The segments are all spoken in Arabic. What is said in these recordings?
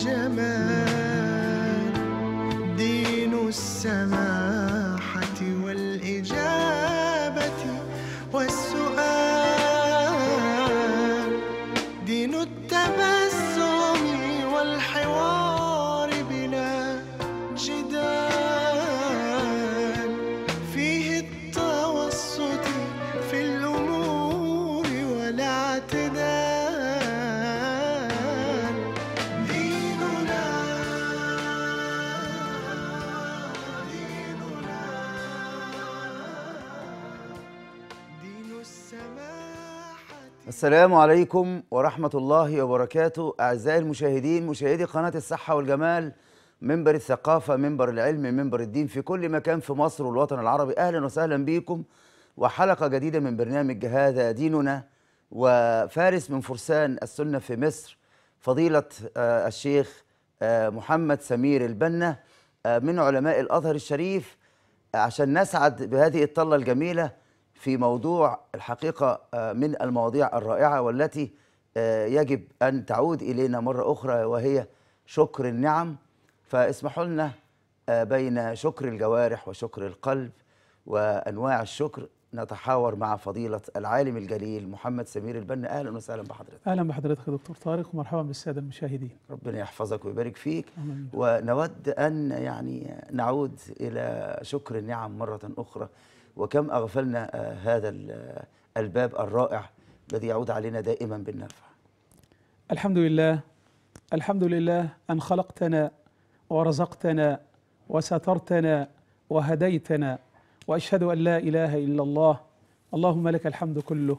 jamais. السلام عليكم ورحمة الله وبركاته أعزائي المشاهدين مشاهدي قناة الصحة والجمال منبر الثقافة منبر العلم منبر الدين في كل مكان في مصر والوطن العربي أهلا وسهلا بكم وحلقة جديدة من برنامج هذا ديننا وفارس من فرسان السنة في مصر فضيلة آه، الشيخ آه، محمد سمير البنا آه، من علماء الأزهر الشريف عشان نسعد بهذه الطلة الجميلة في موضوع الحقيقة آه، من المواضيع الرائعة والتي آه، يجب أن تعود إلينا مرة أخرى وهي شكر النعم فاسمحوا لنا آه، بين شكر الجوارح وشكر القلب وأنواع الشكر نتحاور مع فضيلة العالم الجليل محمد سمير البنا أهلا وسهلا بحضرتك أهلا بحضرتك يا دكتور طارق ومرحبا بالسادة المشاهدين ربنا يحفظك ويبارك فيك أمين. ونود أن يعني نعود إلى شكر النعم مرة أخرى وكم أغفلنا آه، هذا آه، الباب الرائع الذي يعود علينا دائما بالنفع الحمد لله الحمد لله أن خلقتنا ورزقتنا وسترتنا وهديتنا وأشهد أن لا إله إلا الله اللهم لك الحمد كله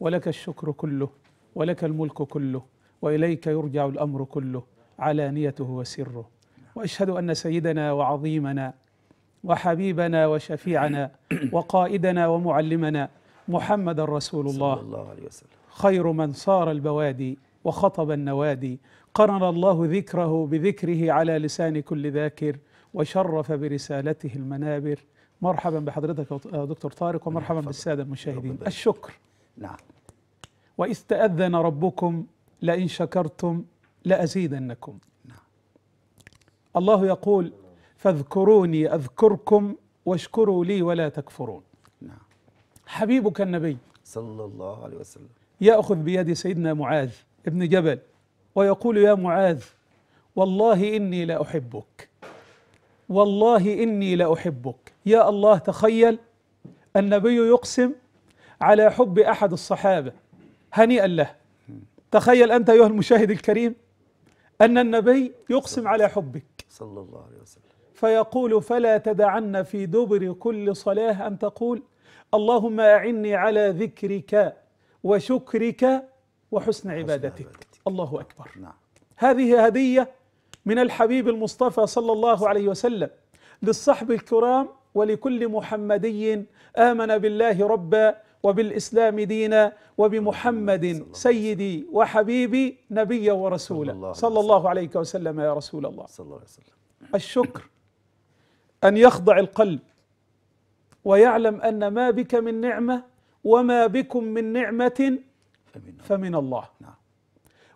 ولك الشكر كله ولك الملك كله وإليك يرجع الأمر كله علانيته وسره وأشهد أن سيدنا وعظيمنا وحبيبنا وشفيعنا وقائدنا ومعلمنا محمد رسول الله, صلى الله عليه وسلم خير من صار البوادي وخطب النوادي قرن الله ذكره بذكره على لسان كل ذاكر وشرف برسالته المنابر مرحبا بحضرتك يا دكتور طارق ومرحبا بالسادة المشاهدين الشكر نعم وإذ تأذن ربكم لئن شكرتم لأزيدنكم نعم الله يقول فاذكروني اذكركم واشكروا لي ولا تكفرون نعم. حبيبك النبي صلى الله عليه وسلم ياخذ بيد سيدنا معاذ ابن جبل ويقول يا معاذ والله اني لاحبك والله اني لاحبك يا الله تخيل النبي يقسم على حب احد الصحابه هنيئا له تخيل انت ايها المشاهد الكريم ان النبي يقسم على حبك صلى الله عليه وسلم فيقول فلا تدعن في دبر كل صلاه ان تقول اللهم اعني على ذكرك وشكرك وحسن عبادتك الله اكبر نعم. هذه هديه من الحبيب المصطفى صلى الله عليه وسلم للصحب الكرام ولكل محمدي امن بالله ربا وبالاسلام دينا وبمحمد سيدي وحبيبي نبيا ورسولا صلى الله عليك وسلم يا رسول الله صلى الله عليه وسلم الشكر ان يخضع القلب ويعلم ان ما بك من نعمه وما بكم من نعمه فمن الله نعم.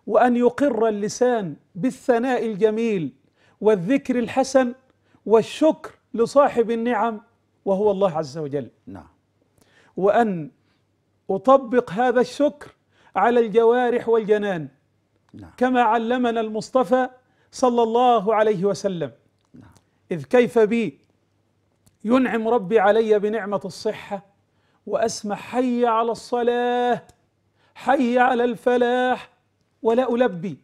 وان يقر اللسان بالثناء الجميل والذكر الحسن والشكر لصاحب النعم وهو الله عز وجل نعم وان اطبق هذا الشكر على الجوارح والجنان نعم. كما علمنا المصطفى صلى الله عليه وسلم إذ كيف بي ينعم ربي علي بنعمة الصحة وأسمع حي على الصلاة حي على الفلاح ولا ألبي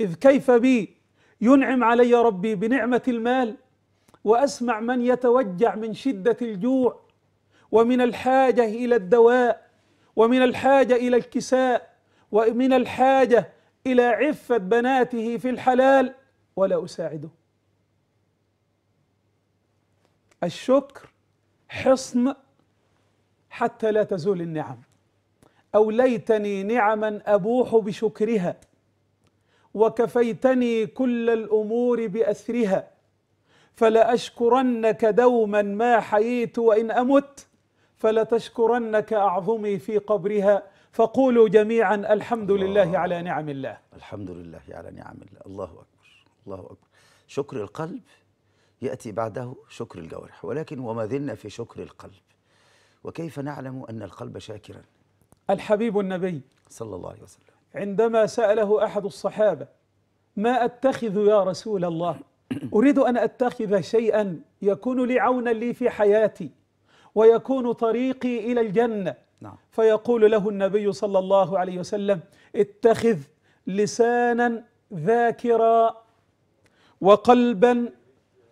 إذ كيف بي ينعم علي ربي بنعمة المال وأسمع من يتوجع من شدة الجوع ومن الحاجة إلى الدواء ومن الحاجة إلى الكساء ومن الحاجة إلى عفة بناته في الحلال ولا أساعده الشكر حصن حتى لا تزول النعم او ليتني نعما ابوح بشكرها وكفيتني كل الامور باسرها فلاشكرنك دوما ما حييت وان امت فلتشكرنك اعظمي في قبرها فقولوا جميعا الحمد لله على نعم الله الحمد لله على نعم الله الله اكبر الله اكبر شكر القلب يأتي بعده شكر الجوارح ولكن وما زلنا في شكر القلب وكيف نعلم أن القلب شاكرا الحبيب النبي صلى الله عليه وسلم عندما سأله أحد الصحابة ما أتخذ يا رسول الله أريد أن أتخذ شيئا يكون لي عونا لي في حياتي ويكون طريقي إلى الجنة نعم. فيقول له النبي صلى الله عليه وسلم اتخذ لسانا ذاكرا وقلبا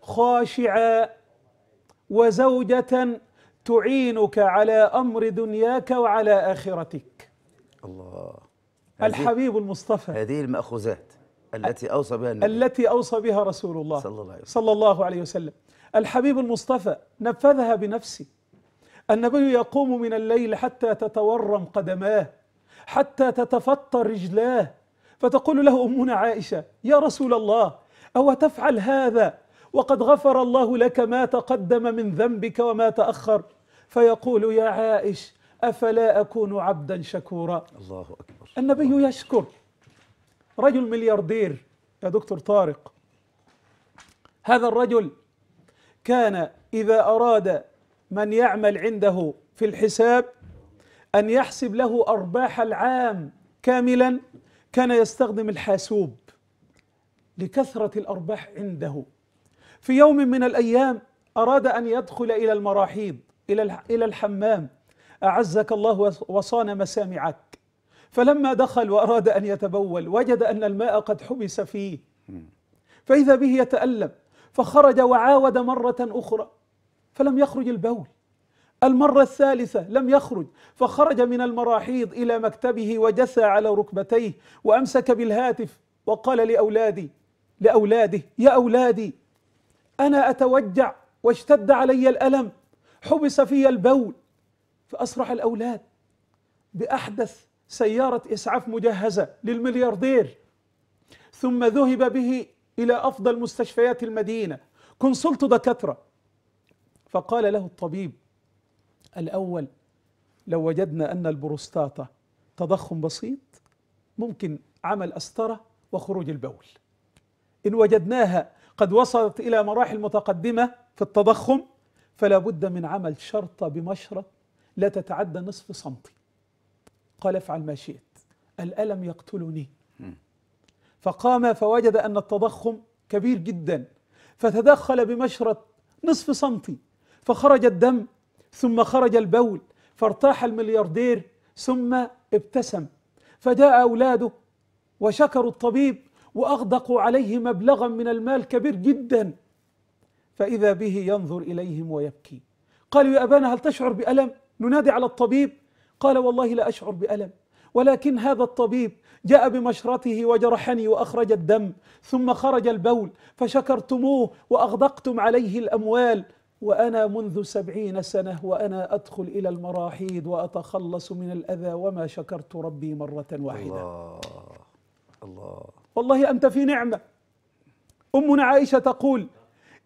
خاشعا وزوجة تعينك على أمر دنياك وعلى آخرتك الله الحبيب المصطفى هذه المأخوذات التي أوصى بها النبي التي أوصى بها رسول الله صلى الله عليه وسلم, صلى الله عليه وسلم الحبيب المصطفى نفذها بنفسه النبي يقوم من الليل حتى تتورم قدماه حتى تتفطر رجلاه فتقول له أمنا عائشة يا رسول الله أو تفعل هذا وقد غفر الله لك ما تقدم من ذنبك وما تأخر فيقول يا عائش أفلا أكون عبدا شكورا الله أكبر النبي يشكر رجل ملياردير يا دكتور طارق هذا الرجل كان إذا أراد من يعمل عنده في الحساب أن يحسب له أرباح العام كاملا كان يستخدم الحاسوب لكثرة الأرباح عنده في يوم من الأيام أراد أن يدخل إلى المراحيض إلى إلى الحمام أعزك الله وصان مسامعك فلما دخل وأراد أن يتبول وجد أن الماء قد حبس فيه فإذا به يتألم فخرج وعاود مرة أخرى فلم يخرج البول المرة الثالثة لم يخرج فخرج من المراحيض إلى مكتبه وجثى على ركبتيه وأمسك بالهاتف وقال لأولادي لأولاده يا أولادي أنا أتوجع واشتد علي الألم حبس في البول فأسرع الأولاد بأحدث سيارة إسعاف مجهزة للملياردير ثم ذهب به إلى أفضل مستشفيات المدينة كونسلت دكاترة فقال له الطبيب الأول لو وجدنا أن البروستاتا تضخم بسيط ممكن عمل أسطرة وخروج البول إن وجدناها قد وصلت إلى مراحل متقدمة في التضخم فلا بد من عمل شرطة بمشرط لا تتعدى نصف سنتي قال افعل ما شئت الألم يقتلني فقام فوجد أن التضخم كبير جدا فتدخل بمشرط نصف سنتي فخرج الدم ثم خرج البول فارتاح الملياردير ثم ابتسم فجاء أولاده وشكروا الطبيب واغدقوا عليه مبلغا من المال كبير جدا فاذا به ينظر اليهم ويبكي قالوا يا ابانا هل تشعر بالم ننادي على الطبيب قال والله لا اشعر بالم ولكن هذا الطبيب جاء بمشرته وجرحني واخرج الدم ثم خرج البول فشكرتموه واغدقتم عليه الاموال وانا منذ سبعين سنه وانا ادخل الى المراحيض واتخلص من الاذى وما شكرت ربي مره واحده الله الله والله أنت في نعمة أمنا عائشة تقول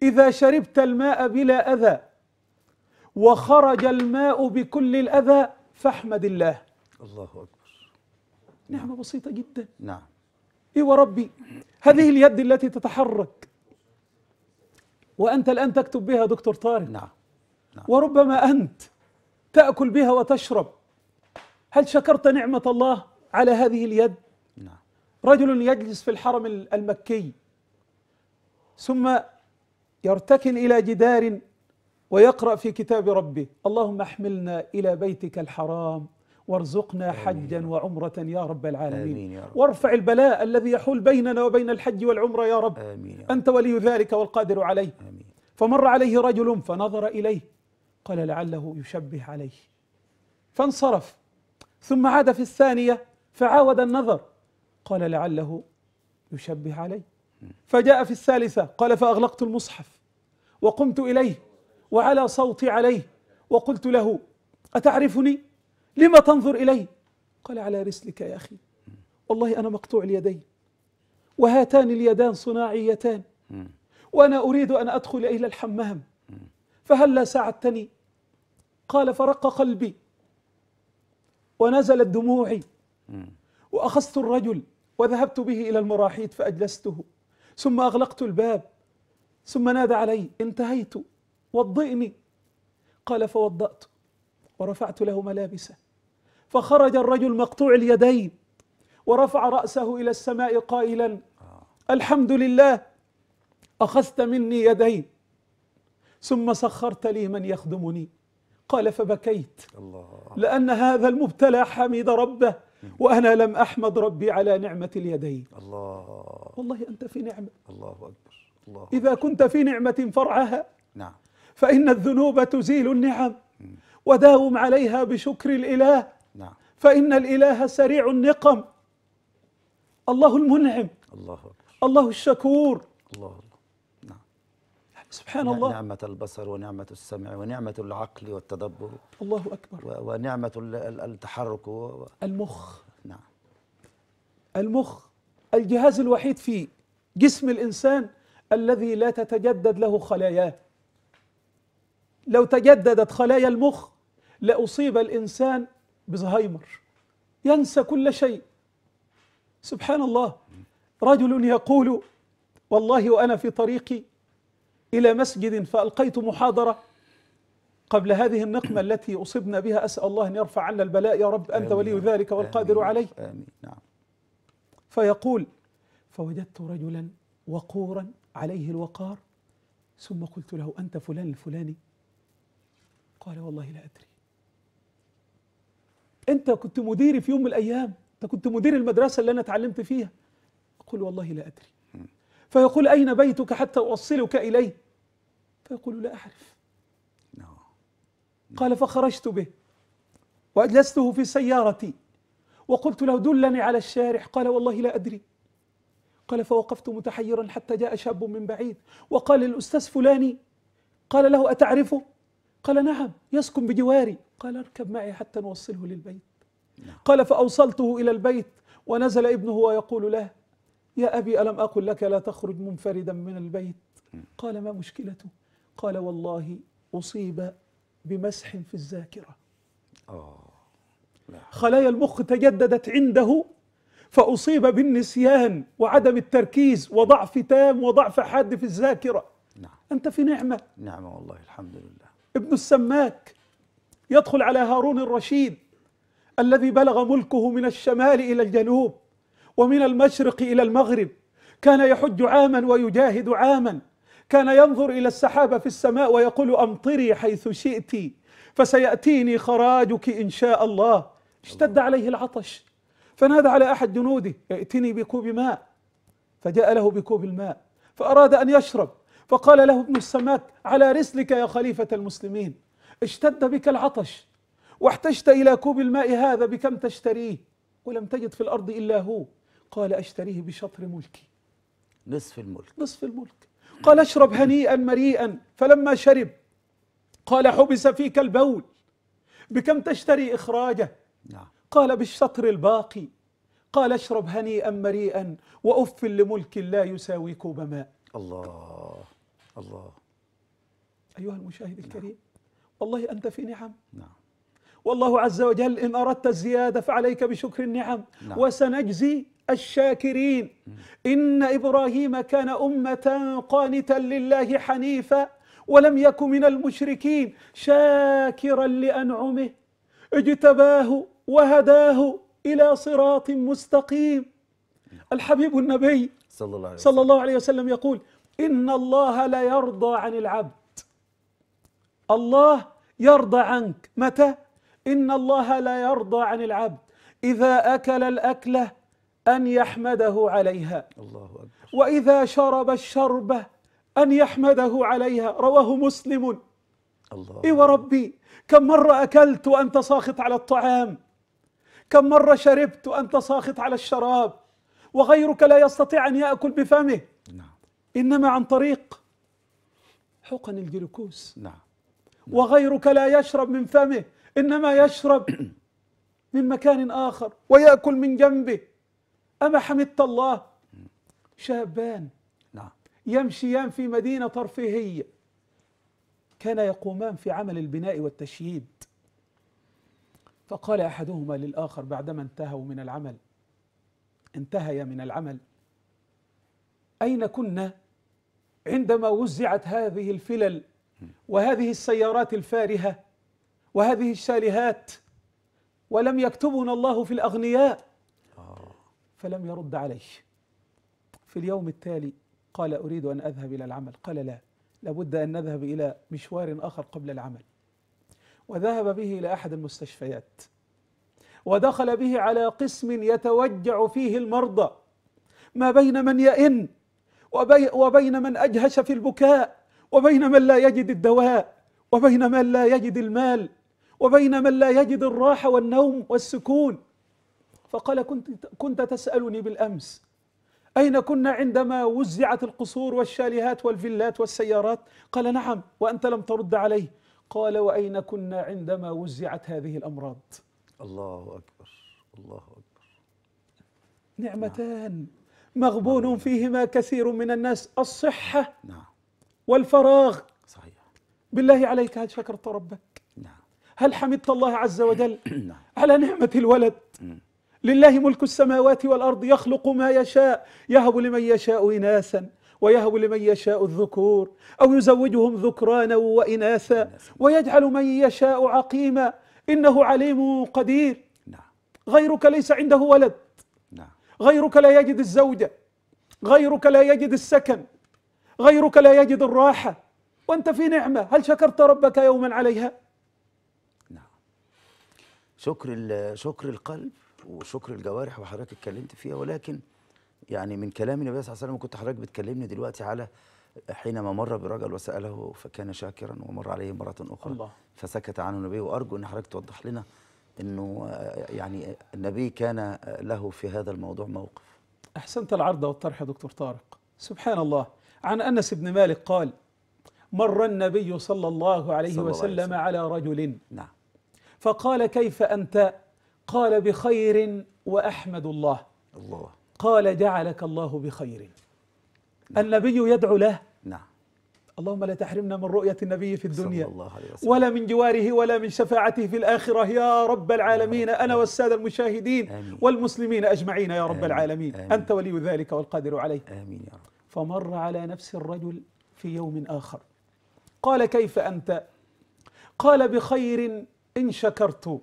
إذا شربت الماء بلا أذى وخرج الماء بكل الأذى فاحمد الله الله أكبر نعمة بسيطة جدا نعم إيه وربي هذه اليد التي تتحرك وأنت الآن تكتب بها دكتور طارق نعم. نعم وربما أنت تأكل بها وتشرب هل شكرت نعمة الله على هذه اليد رجل يجلس في الحرم المكي ثم يرتكن الى جدار ويقرا في كتاب ربه اللهم احملنا الى بيتك الحرام وارزقنا حجا وعمرة يا رب العالمين آمين يا رب. وارفع البلاء الذي يحول بيننا وبين الحج والعمرة يا رب آمين أنت ولي ذلك والقادر عليه آمين. فمر عليه رجل فنظر إليه قال لعله يشبه عليه فانصرف ثم عاد في الثانية فعاود النظر قال لعله يشبه علي فجاء في الثالثة قال فأغلقت المصحف وقمت إليه وعلى صوتي عليه وقلت له أتعرفني لما تنظر إلي قال على رسلك يا أخي والله أنا مقطوع اليدين وهاتان اليدان صناعيتان وأنا أريد أن أدخل إلى الحمام فهلا ساعدتني قال فرق قلبي ونزلت دموعي وأخذت الرجل وذهبت به إلى المراحيض فأجلسته ثم أغلقت الباب ثم نادى علي انتهيت وضئني قال فوضأت ورفعت له ملابسه فخرج الرجل مقطوع اليدين ورفع رأسه إلى السماء قائلا الحمد لله أخذت مني يدين ثم سخرت لي من يخدمني قال فبكيت الله لأن هذا المبتلى حمد ربه وأنا لم أحمد ربي على نعمة اليدين الله والله أنت في نعمة الله أكبر الله إذا كنت في نعمة فرعها نعم فإن الذنوب تزيل النعم وداوم عليها بشكر الإله نعم فإن الإله سريع النقم الله المنعم الله أكبر الله الشكور الله سبحان الله نعمة البصر ونعمة السمع ونعمة العقل والتدبر الله أكبر ونعمة التحرك و... المخ نعم المخ الجهاز الوحيد في جسم الإنسان الذي لا تتجدد له خلاياه لو تجددت خلايا المخ لأصيب الإنسان بزهايمر ينسى كل شيء سبحان الله رجل يقول والله وأنا في طريقي إلى مسجد فألقيت محاضرة قبل هذه النقمة التي أصبنا بها أسأل الله أن يرفع عنا البلاء يا رب أنت ولي ذلك والقادر عليه آمين نعم فيقول فوجدت رجلا وقورا عليه الوقار ثم قلت له أنت فلان الفلاني قال والله لا أدري أنت كنت مديري في يوم من الأيام أنت كنت مدير المدرسة اللي أنا اتعلمت فيها أقول والله لا أدري فيقول أين بيتك حتى أوصلك إليه فيقول لا أعرف نعم. قال فخرجت به وأجلسته في سيارتي وقلت له دلني على الشارح قال والله لا أدري قال فوقفت متحيرا حتى جاء شاب من بعيد وقال للأستاذ فلاني قال له أتعرفه قال نعم يسكن بجواري قال اركب معي حتى نوصله للبيت نعم. قال فأوصلته إلى البيت ونزل ابنه ويقول له يا أبي ألم أقل لك لا تخرج منفردا من البيت قال ما مشكلته قال والله أصيب بمسح في الذاكرة آه، خلايا المخ تجددت عنده فأصيب بالنسيان وعدم التركيز وضعف تام وضعف حاد في الذاكرة نعم. أنت في نعمة نعمة والله الحمد لله ابن السماك يدخل على هارون الرشيد الذي بلغ ملكه من الشمال إلى الجنوب ومن المشرق إلى المغرب كان يحج عاما ويجاهد عاما كان ينظر إلى السحابة في السماء ويقول أمطري حيث شئت فسيأتيني خراجك إن شاء الله اشتد عليه العطش فنادى على أحد جنوده ائتني بكوب ماء فجاء له بكوب الماء فأراد أن يشرب فقال له ابن السماك على رسلك يا خليفة المسلمين اشتد بك العطش واحتجت إلى كوب الماء هذا بكم تشتريه ولم تجد في الأرض إلا هو قال أشتريه بشطر ملكي نصف الملك نصف الملك قال اشرب هنيئا مريئا فلما شرب قال حبس فيك البول بكم تشتري إخراجه نعم. قال بالشطر الباقي قال اشرب هنيئا مريئا وأف لملك لا يساويك بماء الله الله أيها المشاهد الكريم والله أنت في نعم نعم والله عز وجل إن أردت الزيادة فعليك بشكر النعم نعم. وسنجزي الشاكرين إن إبراهيم كان أمة قانتا لله حنيفا ولم يك من المشركين شاكرا لأنعمه اجتباه وهداه إلى صراط مستقيم الحبيب النبي صلى الله عليه وسلم, صلى الله عليه وسلم يقول إن الله لا يرضى عن العبد الله يرضى عنك متى؟ إن الله لا يرضى عن العبد إذا أكل الأكلة أن يحمده عليها الله أكبر وإذا شرب الشربة أن يحمده عليها رواه مسلم الله إي وربي كم مرة أكلت وأنت ساخط على الطعام كم مرة شربت وأنت ساخط على الشراب وغيرك لا يستطيع أن يأكل بفمه نعم. إنما عن طريق حقن الجلوكوز نعم. وغيرك لا يشرب من فمه إنما يشرب من مكان آخر ويأكل من جنبه أما حمدت الله شابان نعم يمشيان في مدينة ترفيهية كان يقومان في عمل البناء والتشييد فقال أحدهما للآخر بعدما انتهوا من العمل انتهيا من العمل أين كنا عندما وزعت هذه الفلل وهذه السيارات الفارهة وهذه الشالهات ولم يكتبنا الله في الأغنياء فلم يرد عليه في اليوم التالي قال أريد أن أذهب إلى العمل قال لا لابد أن نذهب إلى مشوار آخر قبل العمل وذهب به إلى أحد المستشفيات ودخل به على قسم يتوجع فيه المرضى ما بين من يئن وبين من أجهش في البكاء وبين من لا يجد الدواء وبين من لا يجد المال وبين من لا يجد الراحة والنوم والسكون فقال كنت, كنت تسألني بالأمس أين كنا عندما وزعت القصور والشاليهات والفيلات والسيارات قال نعم وأنت لم ترد عليه قال وأين كنا عندما وزعت هذه الأمراض الله أكبر الله أكبر نعمتان مغبون نعم. فيهما كثير من الناس الصحة نعم والفراغ صحيح بالله عليك هل شكرت ربك نعم هل حمدت الله عز وجل نعم على نعمة الولد لله ملك السماوات والارض يخلق ما يشاء يهب لمن يشاء اناثا ويهب لمن يشاء الذكور او يزوجهم ذكرانا واناثا ويجعل من يشاء عقيما انه عليم قدير نعم. غيرك ليس عنده ولد نعم. غيرك لا يجد الزوجه غيرك لا يجد السكن غيرك لا يجد الراحه وانت في نعمه هل شكرت ربك يوما عليها نعم. شكر شكر القلب وشكر الجوارح وحضرتك اتكلمت فيها ولكن يعني من كلام النبي صلى الله عليه وسلم كنت حضرتك بتكلمني دلوقتي على حينما مر برجل وسأله فكان شاكرا ومر عليه مرة أخرى الله. فسكت عنه النبي وأرجو أن حضرتك توضح لنا أنه يعني النبي كان له في هذا الموضوع موقف أحسنت العرض والطرح يا دكتور طارق سبحان الله عن أنس بن مالك قال مر النبي صلى الله عليه صلى وسلم الله عليه وسلم على رجل نعم فقال كيف أنت قال بخير واحمد الله الله قال جعلك الله بخير نعم. النبي يدعو له نعم اللهم لا تحرمنا من رؤية النبي في الدنيا الله عليه وسلم. ولا من جواره ولا من شفاعته في الآخرة يا رب العالمين أنا والسادة المشاهدين آمين. والمسلمين أجمعين يا رب آمين. العالمين آمين. أنت ولي ذلك والقادر عليه آمين يا رب فمر على نفس الرجل في يوم آخر قال كيف أنت قال بخير إن شكرت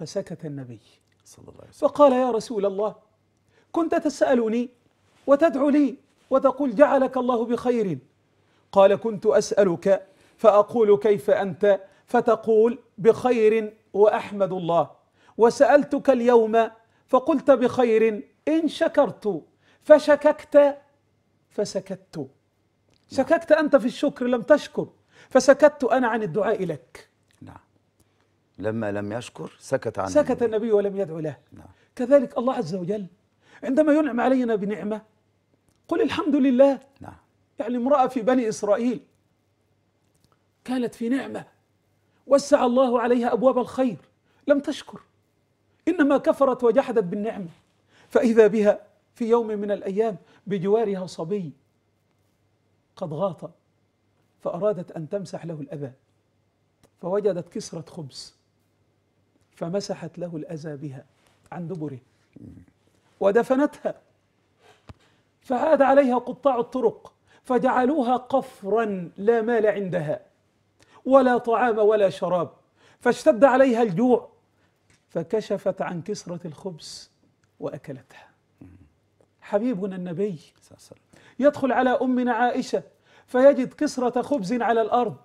فسكت النبي صلى الله عليه وسلم وقال يا رسول الله كنت تسألني وتدعو لي وتقول جعلك الله بخير قال كنت أسألك فأقول كيف أنت فتقول بخير وأحمد الله وسألتك اليوم فقلت بخير إن شكرت فشككت فسكت شككت نعم. أنت في الشكر لم تشكر فسكت أنا عن الدعاء لك لما لم يشكر سكت عنه سكت النبي ولم يدعو له نعم. كذلك الله عز وجل عندما ينعم علينا بنعمة قل الحمد لله نعم. يعني امرأة في بني إسرائيل كانت في نعمة وسع الله عليها أبواب الخير لم تشكر إنما كفرت وجحدت بالنعمة فإذا بها في يوم من الأيام بجوارها صبي قد غاط فأرادت أن تمسح له الأذى فوجدت كسرة خبز فمسحت له الأذى بها عن دبره ودفنتها فعاد عليها قطاع الطرق فجعلوها قفرا لا مال عندها ولا طعام ولا شراب فاشتد عليها الجوع فكشفت عن كسرة الخبز وأكلتها حبيبنا النبي يدخل على أمنا عائشة فيجد كسرة خبز على الأرض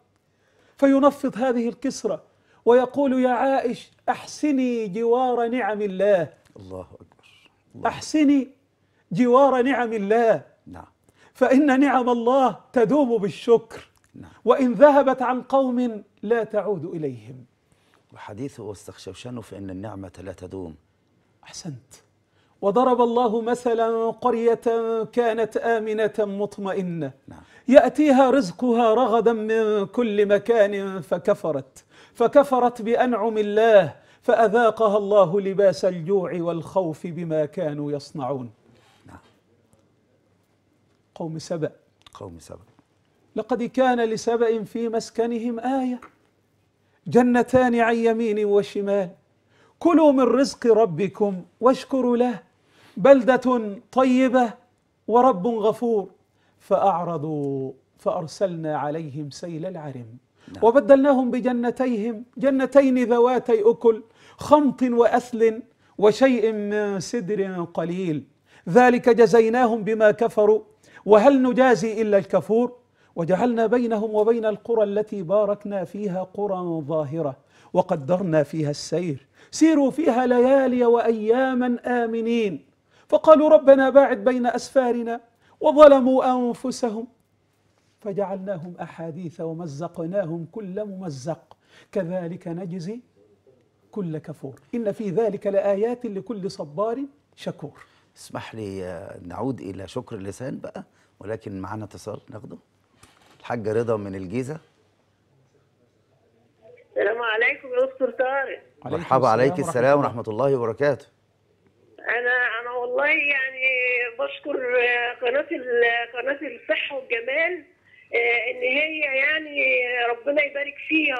فينفض هذه الكسرة ويقول يا عائش أحسني جوار نعم الله الله أكبر الله. أحسني جوار نعم الله نعم فإن نعم الله تدوم بالشكر نعم. وإن ذهبت عن قوم لا تعود إليهم وحديثه واستخشوشنه فإن النعمة لا تدوم أحسنت وضرب الله مثلا قرية كانت آمنة مطمئنة نعم. يأتيها رزقها رغدا من كل مكان فكفرت فكفرت بأنعم الله فأذاقها الله لباس الجوع والخوف بما كانوا يصنعون نعم. قوم سبأ قوم سبأ لقد كان لسبأ في مسكنهم آية جنتان عن يمين وشمال كلوا من رزق ربكم واشكروا له بلدة طيبة ورب غفور فأعرضوا فأرسلنا عليهم سيل العرم نعم. وبدلناهم بجنتيهم جنتين ذواتي أكل خمط وأثل وشيء من سدر قليل ذلك جزيناهم بما كفروا وهل نجازي إلا الكفور وجعلنا بينهم وبين القرى التي باركنا فيها قرى ظاهرة وقدرنا فيها السير سيروا فيها ليالي وأياما آمنين فقالوا ربنا باعد بين أسفارنا وظلموا أنفسهم فجعلناهم أحاديث ومزقناهم كل ممزق كذلك نجزي كل كفور إن في ذلك لآيات لكل صبار شكور اسمح لي آه، نعود إلى شكر اللسان بقى ولكن معنا اتصال ناخده الحاجه رضا من الجيزة السلام عليكم يا دكتور طارق مرحبا عليك السلام ورحمة الله وبركاته انا انا والله يعني بشكر قناه قناه الصحه والجمال آه، ان هي يعني ربنا يبارك فيها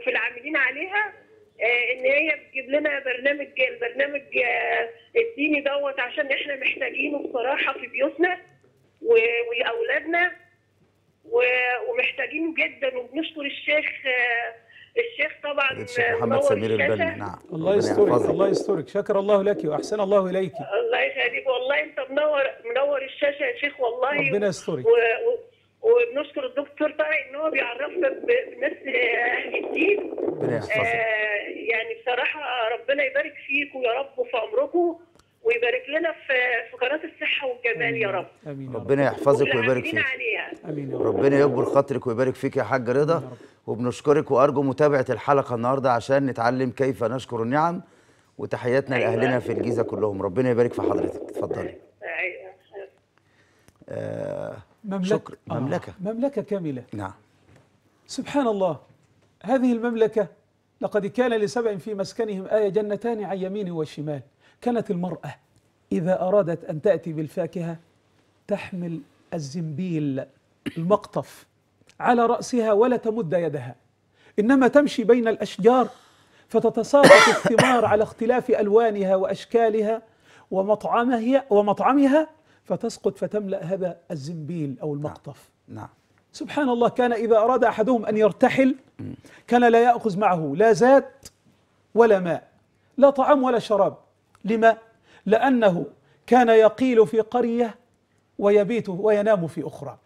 وفي, العاملين عليها آه، ان هي بتجيب لنا برنامج البرنامج آه، الديني دوت عشان احنا محتاجينه بصراحه في بيوتنا ولاولادنا ومحتاجينه جدا وبنشكر الشيخ الشيخ طبعا الشيخ محمد سمير البنا نعم الله يسترك الله يسترك شكر الله لك واحسن الله اليك الله يخليك والله انت منور منور الشاشه يا شيخ والله ربنا يسترك وبنشكر الدكتور طارق ان هو بيعرفنا بناس اهل الدين ربنا يحفظك آه يعني بصراحه ربنا يبارك فيكم يا رب وفي عمركم ويبارك لنا في في قناه الصحه والجمال يا رب امين ربنا يحفظك ويبارك فيك امين ربنا يكبر خاطرك ويبارك فيك يا حاج رضا وبنشكرك وارجو متابعه الحلقه النهارده عشان نتعلم كيف نشكر النعم وتحياتنا أيوة. لاهلنا في الجيزه كلهم ربنا يبارك في حضرتك اتفضلي أيوة. آه مملكة شكر آه. مملكة مملكة كاملة نعم سبحان الله هذه المملكة لقد كان لسبع في مسكنهم آية جنتان عن يمين وشمال كانت المرأة إذا أرادت أن تأتي بالفاكهة تحمل الزنبيل المقطف على رأسها ولا تمد يدها إنما تمشي بين الأشجار فتتساقط الثمار على اختلاف ألوانها وأشكالها ومطعمها ومطعمها فتسقط فتملأ هذا الزنبيل أو نعم. المقطف نعم. نعم. سبحان الله كان إذا أراد أحدهم أن يرتحل كان لا يأخذ معه لا زاد ولا ماء لا طعام ولا شراب لما؟ لأنه كان يقيل في قرية ويبيت وينام في أخرى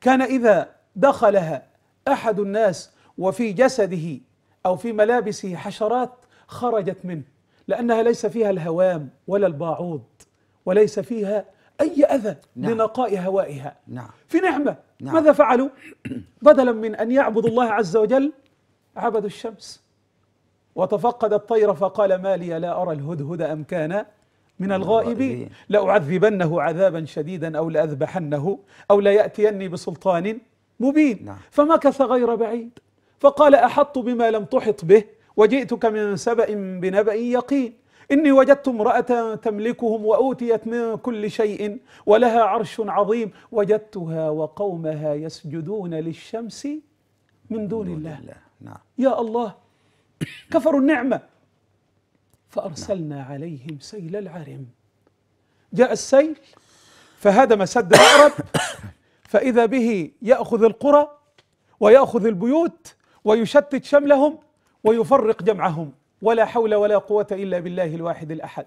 كان إذا دخلها أحد الناس وفي جسده أو في ملابسه حشرات خرجت منه لأنها ليس فيها الهوام ولا الباعوض وليس فيها أي أذى نعم. لنقاء هوائها نعم. في نعمة نعم. ماذا فعلوا؟ بدلا من أن يعبدوا الله عز وجل عبدوا الشمس وتفقد الطير فقال ما لي لا أرى الهدهد أم كان من الغائبين لأعذبنه عذابا شديدا أو لأذبحنه أو ليأتيني بسلطان مبين نعم. فمكث غير بعيد فقال أحط بما لم تحط به وجئتك من سبأ بنبأ يقين إني وجدت امرأة تملكهم وأوتيت من كل شيء ولها عرش عظيم وجدتها وقومها يسجدون للشمس من دون الله, الله. نعم. يا الله كفروا النعمة نعم. فأرسلنا عليهم سيل العرم جاء السيل فهدم سد العرب فإذا به يأخذ القرى ويأخذ البيوت ويشتت شملهم ويفرق جمعهم ولا حول ولا قوة إلا بالله الواحد الأحد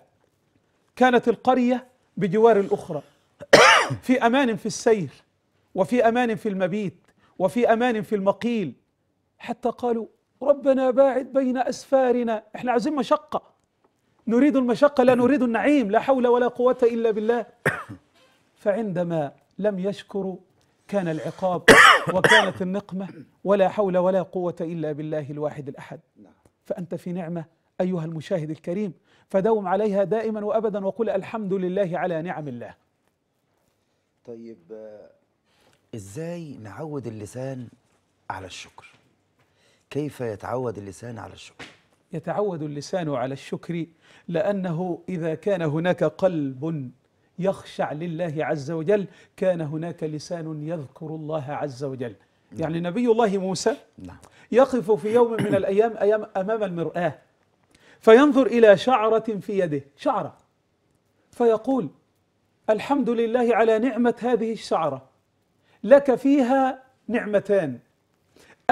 كانت القرية بجوار الأخرى في أمان في السير وفي أمان في المبيت وفي أمان في المقيل حتى قالوا ربنا باعد بين أسفارنا احنا عايزين مشقة نريد المشقة لا نريد النعيم لا حول ولا قوة إلا بالله فعندما لم يشكروا كان العقاب وكانت النقمة ولا حول ولا قوة إلا بالله الواحد الأحد فأنت في نعمة أيها المشاهد الكريم فدوم عليها دائما وأبدا وقل الحمد لله على نعم الله طيب ازاي نعود اللسان على الشكر كيف يتعود اللسان على الشكر يتعود اللسان على الشكر لأنه إذا كان هناك قلب يخشع لله عز وجل كان هناك لسان يذكر الله عز وجل يعني نعم. يعني نبي الله موسى نعم. يقف في يوم من الأيام أمام المرآة فينظر إلى شعرة في يده شعرة فيقول الحمد لله على نعمة هذه الشعرة لك فيها نعمتان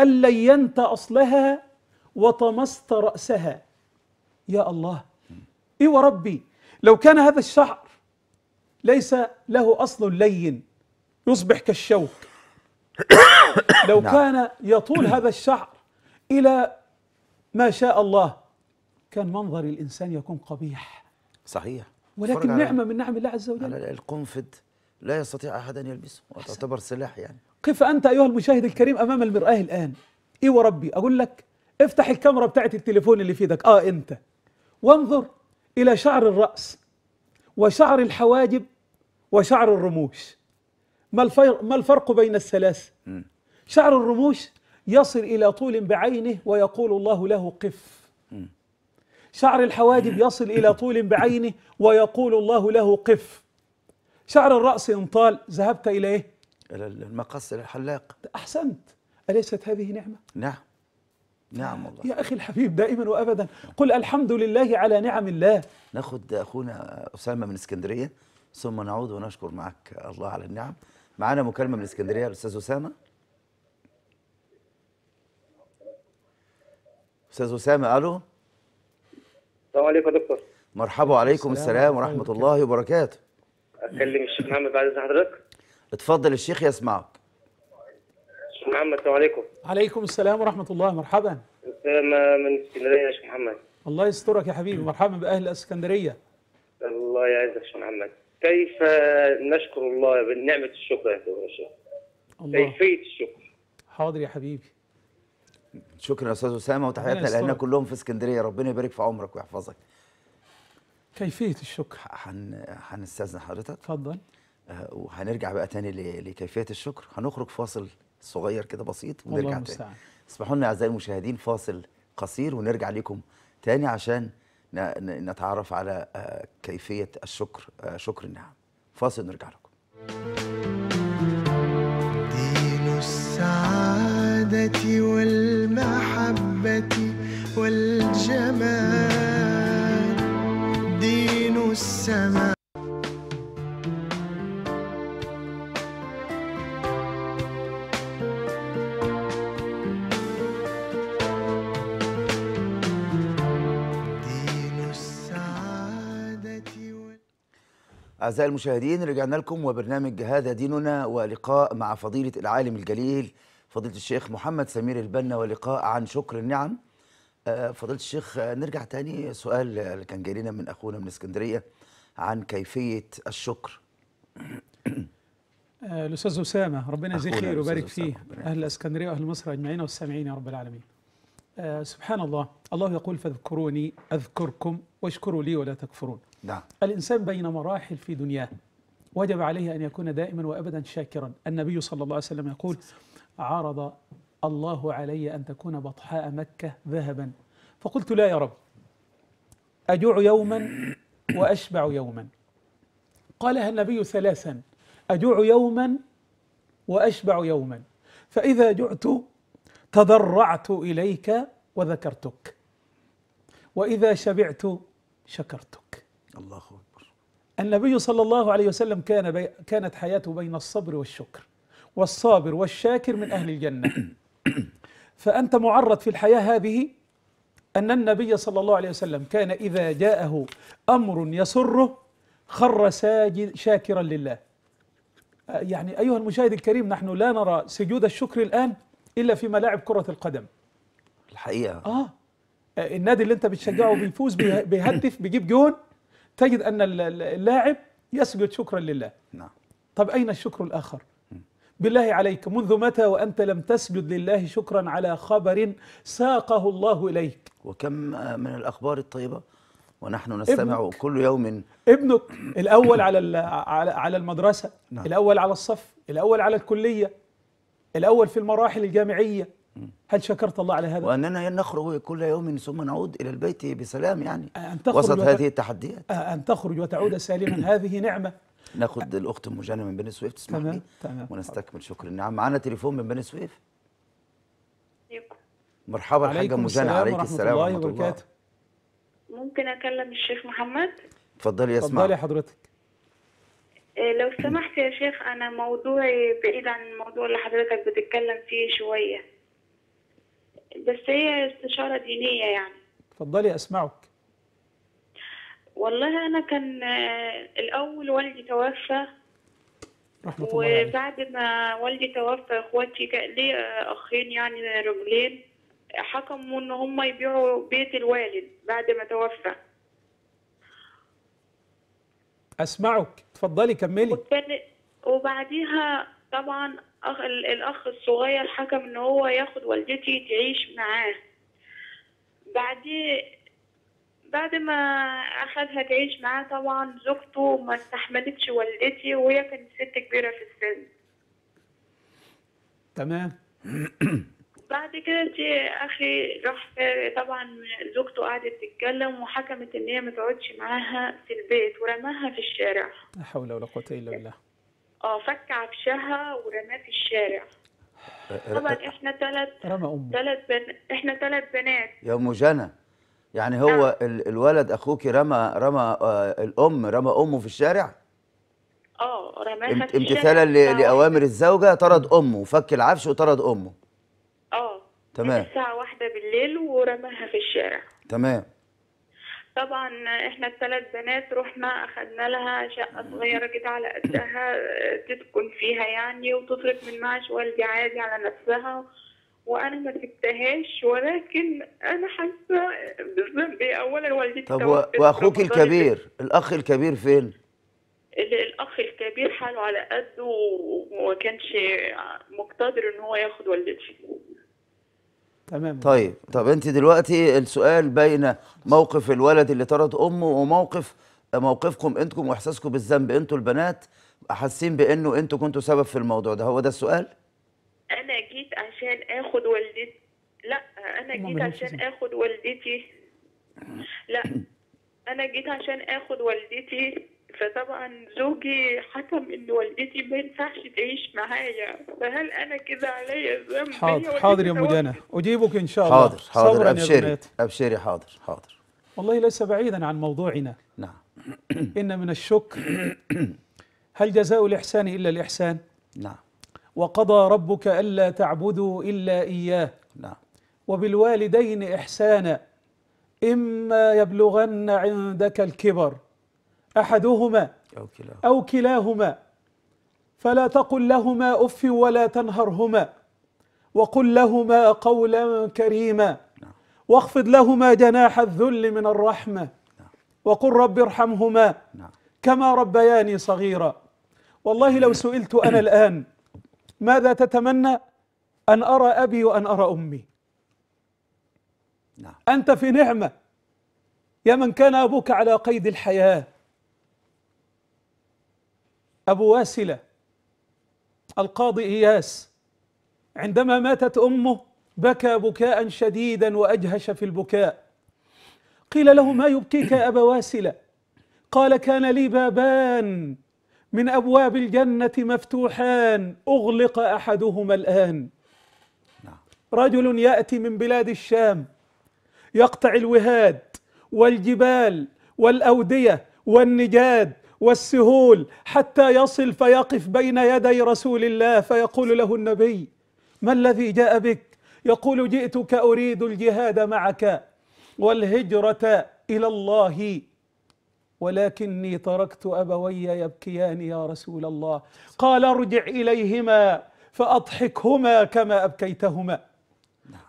أن لينت أصلها وطمست رأسها يا الله إيه وربي لو كان هذا الشعر ليس له أصل لين يصبح كالشوك لو نعم. كان يطول هذا الشعر إلى ما شاء الله كان منظر الإنسان يكون قبيح صحيح ولكن نعمة من نعم الله عز وجل على القنفذ لا يستطيع أحد أن يلبسه وتعتبر سلاح يعني قف أنت أيها المشاهد الكريم أمام المرآة الآن إيه وربي أقول لك افتح الكاميرا بتاعت التليفون اللي في ايدك آه أنت وانظر إلى شعر الرأس وشعر الحواجب وشعر الرموش ما, الفرق ما الفرق بين الثلاث شعر الرموش يصل إلى طول بعينه ويقول الله له قف شعر الحواجب يصل إلى طول بعينه ويقول الله له قف شعر الرأس إن طال ذهبت إلى إيه؟ إلى المقص إلى الحلاق أحسنت أليست هذه نعمة؟ نعم نعم والله يا أخي الحبيب دائما وأبدا قل الحمد لله على نعم الله نأخذ أخونا أسامة من اسكندرية ثم نعود ونشكر معك الله على النعم معانا مكالمة من اسكندرية الأستاذ أسامة أستاذ أسامة ألو السلام عليكم يا دكتور مرحبا وعليكم السلام, السلام ورحمة الله وبركاته اكلم الشيخ محمد بعد اذن حضرتك اتفضل الشيخ يسمعك الشيخ محمد السلام عليكم عليكم السلام ورحمه الله مرحبا السلام من اسكندريه يا شيخ محمد الله يسترك يا حبيبي مرحبا باهل اسكندريه الله يعزك يا شيخ محمد كيف نشكر الله بنعمه الشكر يا شيخ كيفيه الشكر حاضر يا حبيبي شكرا يا استاذ اسامه وتحياتنا لاهلنا كلهم في اسكندريه ربنا يبارك في عمرك ويحفظك كيفيه الشكر حن... هنستاذن حضرتك اتفضل آه وهنرجع بقى تاني ل... لكيفيه الشكر هنخرج فاصل صغير كده بسيط ونرجع الله تاني اسمحوا لنا اعزائي المشاهدين فاصل قصير ونرجع لكم تاني عشان نتعرف على آه، كيفيه الشكر آه، شكر النعم فاصل نرجع لكم دين السعاده والمحبه والجمال السماء أعزائي المشاهدين رجعنا لكم وبرنامج هذا ديننا ولقاء مع فضيلة العالم الجليل فضيلة الشيخ محمد سمير البنا ولقاء عن شكر النعم آه، فضيلة الشيخ آه، نرجع تاني سؤال آه، اللي كان جاي لنا من أخونا من اسكندرية عن كيفية الشكر آه، الأستاذ أسامة ربنا يجزيه خير ويبارك فيه أهل الإسكندرية وأهل مصر أجمعين والسامعين يا رب العالمين آه سبحان الله الله يقول فاذكروني أذكركم واشكروا لي ولا تكفرون نعم الإنسان بين مراحل في دنياه وجب عليه أن يكون دائما وأبدا شاكرا النبي صلى الله عليه وسلم يقول عرض الله علي أن تكون بطحاء مكة ذهبا فقلت لا يا رب أجوع يوما وأشبع يوما قالها النبي ثلاثا أجوع يوما وأشبع يوما فإذا جعت تضرعت إليك وذكرتك وإذا شبعت شكرتك الله أكبر النبي صلى الله عليه وسلم كان بي كانت حياته بين الصبر والشكر والصابر والشاكر من أهل الجنة فأنت معرض في الحياة هذه أن النبي صلى الله عليه وسلم كان إذا جاءه أمر يسره خر ساجد شاكرا لله يعني أيها المشاهد الكريم نحن لا نرى سجود الشكر الآن إلا في ملاعب كرة القدم الحقيقة آه النادي اللي أنت بتشجعه بيفوز بيهدف بيجيب جون تجد أن اللاعب يسجد شكرا لله نعم طب أين الشكر الآخر؟ بالله عليك منذ متى وأنت لم تسجد لله شكرا على خبر ساقه الله إليك وكم من الأخبار الطيبة ونحن نستمع كل يوم ابنك الأول على على المدرسة نعم. الأول على الصف الأول على الكلية الأول في المراحل الجامعية هل شكرت الله على هذا؟ وأننا نخرج كل يوم ثم نعود إلى البيت بسلام يعني أن تخرج وسط وت... هذه التحديات أن تخرج وتعود سالما هذه نعمة ناخد الاخت ام جانا من بني سويف تسمح لي ونستكمل شكرا نعم معانا تليفون من بني سويف مرحبا الحاجه ام جانا عليك السلام ورحمه الله وبركاته ممكن اكلم الشيخ محمد اتفضلي يا اتفضلي حضرتك إيه، لو سمحت يا شيخ انا موضوعي بعيد عن الموضوع اللي حضرتك بتتكلم فيه شويه بس هي استشاره دينيه يعني اتفضلي اسمعك والله انا كان آه، الاول والدي توفى رحمة الله وبعد ما والدي توفى اخواتي كان لي اخين يعني رجلين حكموا ان هم يبيعوا بيت الوالد بعد ما توفى اسمعك اتفضلي كملي وبعديها طبعا أخ الاخ الصغير حكم ان هو ياخد والدتي تعيش معاه بعديه بعد ما اخذها تعيش معاه طبعا زوجته ما استحملتش والدتي وهي كانت ست كبيره في السن تمام بعد كده جه اخي راح طبعا زوجته قعدت تتكلم وحكمت ان هي ما تقعدش معاها في البيت ورماها في الشارع لا حول ولا قوه الا بالله اه فك عفشها ورماه في الشارع آه، آه، طبعا آه، احنا ثلاث ثلاث بن... احنا ثلاث بنات يا ام جنى يعني هو نعم. الولد اخوك رمى رمى آه، الام رمى امه في الشارع اه رماها في امتثالا لاوامر الزوجه طرد امه وفك العفش وطرد امه اه تمام الساعه واحدة بالليل ورماها في الشارع تمام طبعا احنا الثلاث بنات رحنا اخذنا لها شقه صغيره كده على قدها آه، تسكن فيها يعني وتصرف من معاش والدي عادي على نفسها وانا ما سبتهاش ولكن انا حاسه بالذنب اولا والدتي طب واخوك الكبير الاخ الكبير فين؟ الاخ الكبير حاله على قده وما كانش مقتدر ان هو ياخد والدتي تمام طيب طب انت دلوقتي السؤال بين موقف الولد اللي طرد امه وموقف موقفكم انتم واحساسكم بالذنب انتوا البنات حاسين بانه انتوا كنتوا سبب في الموضوع ده هو ده السؤال انا جيت عشان اخد والدتي لا انا جيت عشان اخد والدتي لا انا جيت عشان اخد والدتي فطبعا زوجي حكم ان والدتي ما ينفعش تعيش معايا فهل انا كده عليا ذنب حاضر حاضر يا مدانا اجيبك ان شاء الله حاضر حاضر ابشري ابشري حاضر حاضر والله ليس بعيدا عن موضوعنا نعم ان من الشكر هل جزاء الاحسان الا الاحسان نعم وقضى ربك ألا تعبدوا إلا إياه نعم وبالوالدين إحسانا إما يبلغن عندك الكبر أحدهما أو كلاهما, أو كلاهما فلا تقل لهما أف ولا تنهرهما وقل لهما قولا كريما نعم. واخفض لهما جناح الذل من الرحمة نعم. وقل رب ارحمهما نعم. كما ربياني صغيرا والله لو سئلت أنا الآن ماذا تتمنى أن أرى أبي وأن أرى أمي نعم. أنت في نعمة يا من كان أبوك على قيد الحياة أبو واسلة القاضي إياس عندما ماتت أمه بكى بكاء شديدا وأجهش في البكاء قيل له ما يبكيك يا أبا واسلة قال كان لي بابان من أبواب الجنة مفتوحان أغلق أحدهما الآن نعم. رجل يأتي من بلاد الشام يقطع الوهاد والجبال والأودية والنجاد والسهول حتى يصل فيقف بين يدي رسول الله فيقول له النبي ما الذي جاء بك يقول جئتك أريد الجهاد معك والهجرة إلى الله ولكني تركت أبوي يبكيان يا رسول الله قال ارجع إليهما فأضحكهما كما أبكيتهما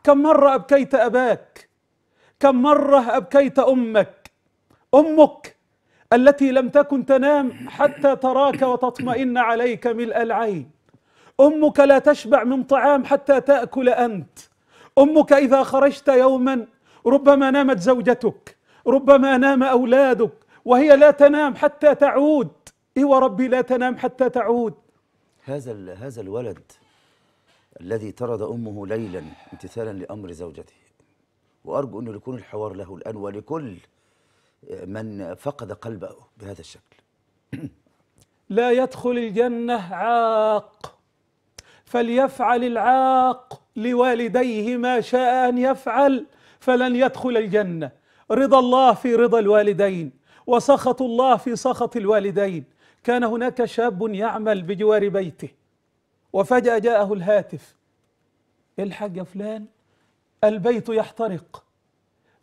كم مرة أبكيت أباك كم مرة أبكيت أمك أمك التي لم تكن تنام حتى تراك وتطمئن عليك ملء العين أمك لا تشبع من طعام حتى تأكل أنت أمك إذا خرجت يوما ربما نامت زوجتك ربما نام أولادك وهي لا تنام حتى تعود اي وربي لا تنام حتى تعود هذا هذا الولد الذي طرد امه ليلا امتثالا لامر زوجته وارجو انه يكون الحوار له الان ولكل من فقد قلبه بهذا الشكل لا يدخل الجنه عاق فليفعل العاق لوالديه ما شاء ان يفعل فلن يدخل الجنه رضا الله في رضا الوالدين وسخط الله في سخط الوالدين كان هناك شاب يعمل بجوار بيته وفجأة جاءه الهاتف الحق يا فلان البيت يحترق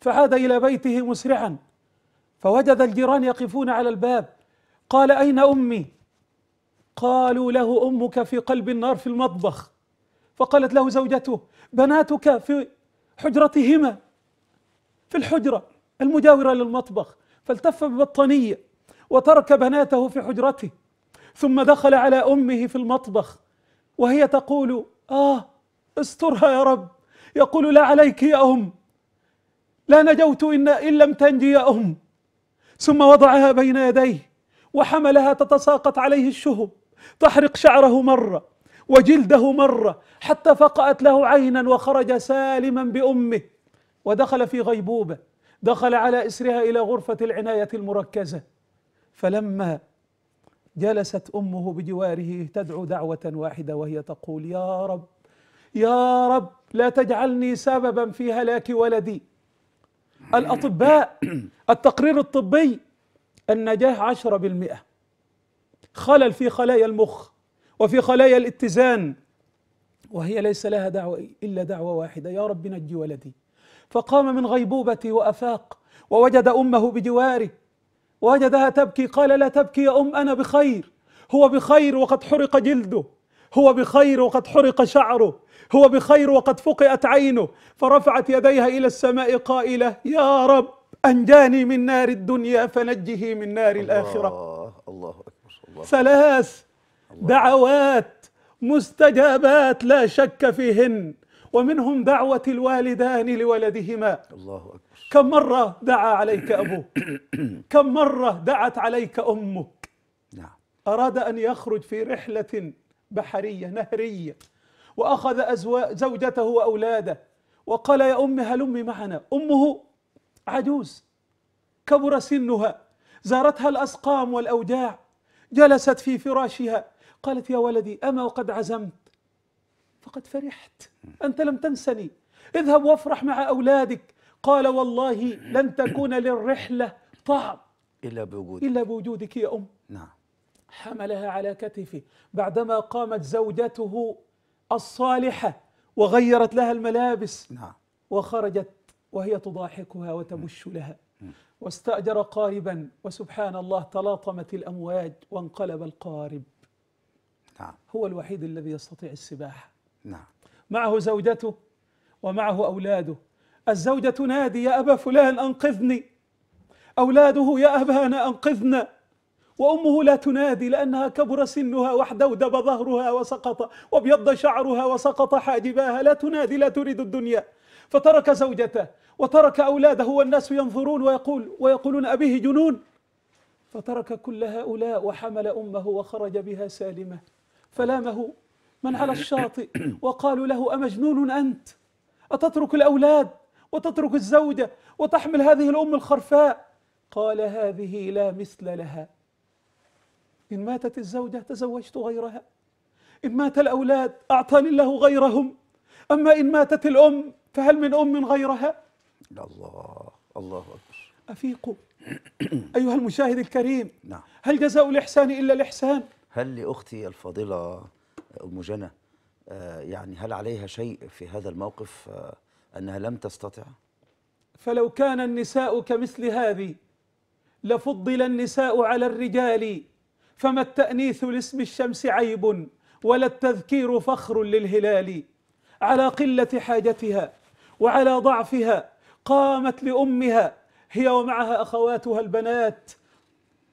فعاد إلى بيته مسرعا فوجد الجيران يقفون على الباب قال أين أمي قالوا له أمك في قلب النار في المطبخ فقالت له زوجته بناتك في حجرتهما في الحجرة المجاورة للمطبخ فالتف ببطانية وترك بناته في حجرته ثم دخل على أمه في المطبخ وهي تقول آه استرها يا رب يقول لا عليك يا أم لا نجوت إن, إن لم تنجي يا أم ثم وضعها بين يديه وحملها تتساقط عليه الشهب تحرق شعره مرة وجلده مرة حتى فقأت له عينا وخرج سالما بأمه ودخل في غيبوبة دخل على إسرها إلى غرفة العناية المركزة فلما جلست أمه بجواره تدعو دعوة واحدة وهي تقول يا رب يا رب لا تجعلني سببا في هلاك ولدي الأطباء التقرير الطبي النجاح عشرة بالمئة خلل في خلايا المخ وفي خلايا الاتزان وهي ليس لها دعوة إلا دعوة واحدة يا رب نجي ولدي فقام من غيبوبة وأفاق ووجد أمه بجواره وجدها تبكي قال لا تبكي يا أم أنا بخير هو بخير وقد حرق جلده هو بخير وقد حرق شعره هو بخير وقد فقئت عينه فرفعت يديها إلى السماء قائلة يا رب أنجاني من نار الدنيا فنجه من نار الله الآخرة الله أكبر الله ثلاث دعوات مستجابات لا شك فيهن ومنهم دعوة الوالدان لولدهما الله أكبر كم مرة دعا عليك أبوك كم مرة دعت عليك أمك نعم أراد أن يخرج في رحلة بحرية نهرية وأخذ أزواج زوجته وأولاده وقال يا هل هلمي معنا أمه عجوز كبر سنها زارتها الأسقام والأوجاع جلست في فراشها قالت يا ولدي أما وقد عزمت فقد فرحت أنت لم تنسني اذهب وافرح مع أولادك قال والله لن تكون للرحلة طعم إلا بوجودك إلا بوجودك يا أم نعم حملها على كتفه بعدما قامت زوجته الصالحة وغيرت لها الملابس نعم وخرجت وهي تضاحكها وتبش لها واستأجر قاربا وسبحان الله تلاطمت الأمواج وانقلب القارب نعم هو الوحيد الذي يستطيع السباحة نعم معه زوجته ومعه أولاده الزوجة تنادي يا أبا فلان أنقذني أولاده يا أبانا أنقذنا وأمه لا تنادي لأنها كبر سنها وحدودب ظهرها وسقط وابيض شعرها وسقط حاجباها لا تنادي لا تريد الدنيا فترك زوجته وترك أولاده والناس ينظرون ويقول ويقولون أبيه جنون فترك كل هؤلاء وحمل أمه وخرج بها سالمة فلامه من على يعني الشاطئ وقالوا له أمجنون أنت أتترك الأولاد وتترك الزوجة وتحمل هذه الأم الخرفاء قال هذه لا مثل لها إن ماتت الزوجة تزوجت غيرها إن مات الأولاد أعطاني الله غيرهم أما إن ماتت الأم فهل من أم غيرها الله الله أكبر أفيقوا أيها المشاهد الكريم نعم. هل جزاء الإحسان إلا الإحسان هل لأختي الفاضلة أم جنى آه، يعني هل عليها شيء في هذا الموقف آه، أنها لم تستطع؟ فلو كان النساء كمثل هذه لفضل النساء على الرجال فما التأنيث لاسم الشمس عيب ولا التذكير فخر للهلال على قلة حاجتها وعلى ضعفها قامت لأمها هي ومعها أخواتها البنات